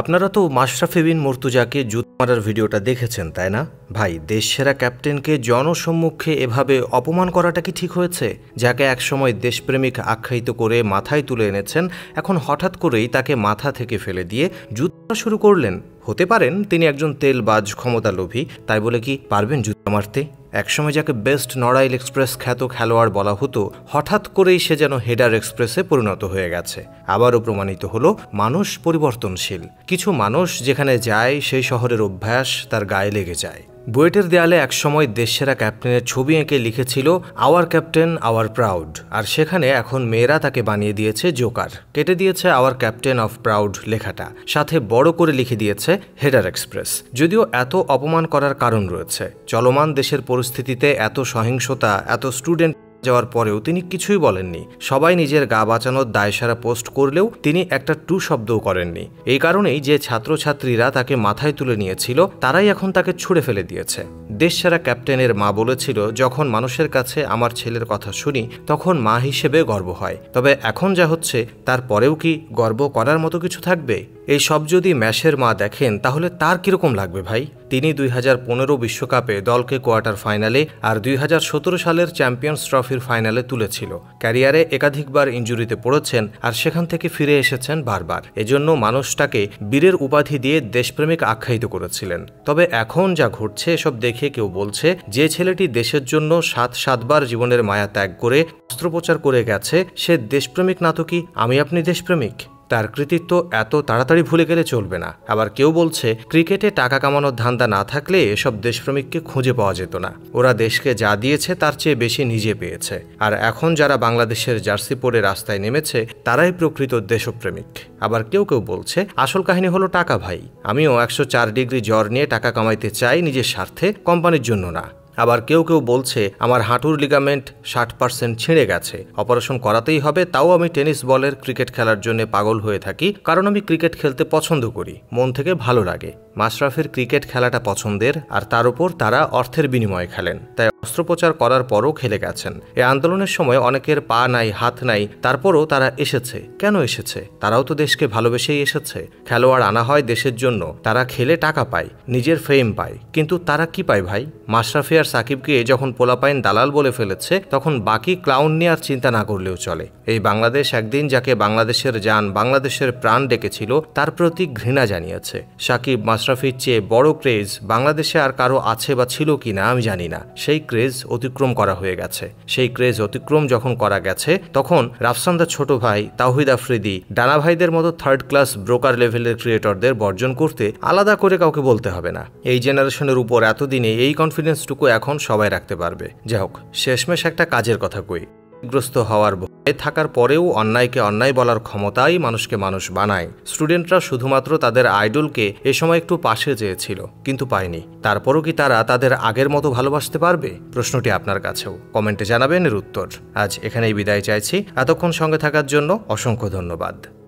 আপনারা তো মাশরাফি বিন মর্তুজাকে জুত মারার ভিডিওটা দেখেছেন তাই না ভাই দেশসেরা ক্যাপ্টেনকে জনসম্মুখে এভাবে অপমান করাটা কি ঠিক হয়েছে যাকে একসময় দেশপ্রেমিক আখ্যায়িত করে মাথায় তুলে এনেছেন এখন হঠাৎ করেই তাকে মাথা থেকে ফেলে দিয়ে জুত শুরু করলেন হতে পারেন তিনি একজন তেলবাজ ক্ষমতালোভী তাই বলে কি পারবেন জুত মারতে একসময় যাকে বেস্ট নড়াইল এক্সপ্রেস খ্যাত খেলোয়াড় বলা হতো হঠাৎ করেই সে যেন হেডার এক্সপ্রেসে পরিণত হয়ে গেছে আবারও প্রমাণিত হলো মানুষ পরিবর্তনশীল কিছু মানুষ যেখানে যায় সেই শহরের অভ্যাস তার গায়ে লেগে যায় বুয়েটের দেয়ালে একসময় দেশসেরা ক্যাপ্টেনের ছবি এঁকে লিখেছিল আওয়ার ক্যাপ্টেন আওয়ার প্রাউড আর সেখানে এখন মেয়েরা তাকে বানিয়ে দিয়েছে জোকার কেটে দিয়েছে আওয়ার ক্যাপ্টেন অফ প্রাউড লেখাটা সাথে বড় করে লিখে দিয়েছে হেডার এক্সপ্রেস যদিও এত অপমান করার কারণ রয়েছে চলমান দেশের পরিস্থিতিতে এত সহিংসতা এত স্টুডেন্ট যাওয়ার পরেও তিনি কিছুই বলেননি সবাই নিজের গা বাঁচানোর দায়সারা পোস্ট করলেও তিনি একটা টু শব্দও করেননি এই কারণেই যে ছাত্রছাত্রীরা তাকে মাথায় তুলে নিয়েছিল তারাই এখন তাকে ছুঁড়ে ফেলে দিয়েছে দেশসেরা ক্যাপ্টেনের মা বলেছিল যখন মানুষের কাছে আমার ছেলের কথা শুনি তখন মা হিসেবে গর্ব হয় তবে এখন যা হচ্ছে তার পরেও কি গর্ব করার মতো কিছু থাকবে এই সব যদি ম্যাশের মা দেখেন তাহলে তার কীরকম লাগবে ভাই তিনি দুই বিশ্বকাপে দলকে কোয়ার্টার ফাইনালে আর দুই সালের চ্যাম্পিয়ন্স ট্রফির ফাইনালে তুলেছিল ক্যারিয়ারে একাধিকবার ইঞ্জুরিতে পড়েছেন আর সেখান থেকে ফিরে এসেছেন বারবার এজন্য মানুষটাকে বীরের উপাধি দিয়ে দেশপ্রেমিক আখ্যায়িত করেছিলেন তবে এখন যা ঘটছে এসব দেখে কেউ বলছে যে ছেলেটি দেশের জন্য সাত সাতবার জীবনের মায়া ত্যাগ করে অস্ত্রোপচার করে গেছে সে দেশপ্রেমিক না তো কি আমি আপনি দেশপ্রেমিক তার কৃতিত্ব এত তাড়াতাড়ি ভুলে গেলে চলবে না আবার কেউ বলছে ক্রিকেটে টাকা কামানোর ধান্দা না থাকলে এসব দেশপ্রেমিককে খুঁজে পাওয়া যেত না ওরা দেশকে যা দিয়েছে তার চেয়ে বেশি নিজে পেয়েছে আর এখন যারা বাংলাদেশের জার্সি পরে রাস্তায় নেমেছে তারাই প্রকৃত দেশপ্রেমিক আবার কেউ কেউ বলছে আসল কাহিনী হলো টাকা ভাই আমিও একশো ডিগ্রি জ্বর নিয়ে টাকা কামাইতে চাই নিজের স্বার্থে কোম্পানির জন্য না আবার কেউ কেউ বলছে আমার হাঁটুর লিগামেন্ট ষাট পার্সেন্ট ছিঁড়ে গেছে অপারেশন করাতেই হবে তাও আমি টেনিস বলের ক্রিকেট খেলার জন্য পাগল হয়ে থাকি কারণ আমি ক্রিকেট খেলতে পছন্দ করি মন থেকে ভালো লাগে মাশরাফের ক্রিকেট খেলাটা পছন্দের আর তার উপর তারা অর্থের বিনিময়ে খেলেন তাই অস্ত্রোপচার করার পরও খেলে গেছেন এ আন্দোলনের সময় অনেকের পা নাই হাত নাই তারপরও তারা এসেছে কেন এসেছে তারাও তো দেশকে ভালোবেসেই এসেছে খেলোয়াড় আনা হয় দেশের জন্য তারা খেলে টাকা পায় নিজের ফেম পায় কিন্তু তারা কি পায় ভাই মাশরাফি আর সাকিবকে যখন পোলাপাইন দালাল বলে ফেলেছে তখন বাকি ক্লাউন নিয়ে আর চিন্তা না করলেও চলে এই বাংলাদেশ একদিন যাকে বাংলাদেশের যান বাংলাদেশের প্রাণ ডেকেছিল তার প্রতি ঘৃণা জানিয়েছে সাকিব মাস মাশরাফির চেয়ে বড় ক্রেজ বাংলাদেশে আর কারো আছে বা ছিল কি না আমি জানি না সেই ক্রেজ অতিক্রম করা হয়ে গেছে সেই ক্রেজ অতিক্রম যখন করা গেছে তখন রাফসান্দার ছোট ভাই তাহিদ আফ্রিদি ডানা ভাইদের মতো থার্ড ক্লাস ব্রোকার লেভেলের ক্রিয়েটরদের বর্জন করতে আলাদা করে কাউকে বলতে হবে না এই জেনারেশনের উপর এতদিনে এই কনফিডেন্সটুকু এখন সবাই রাখতে পারবে যাই হোক শেষমেশ একটা কাজের কথা কই গ্রস্ত হওয়ার ভয়ে থাকার পরেও অন্যায়কে অন্যায় বলার ক্ষমতাই মানুষকে মানুষ বানায় স্টুডেন্টরা শুধুমাত্র তাদের আইডলকে এ সময় একটু পাশে চেয়েছিল কিন্তু পায়নি তারপরও কি তারা তাদের আগের মতো ভালোবাসতে পারবে প্রশ্নটি আপনার কাছেও কমেন্টে জানাবেন এর উত্তর আজ এখানেই বিদায় চাইছি এতক্ষণ সঙ্গে থাকার জন্য অসংখ্য ধন্যবাদ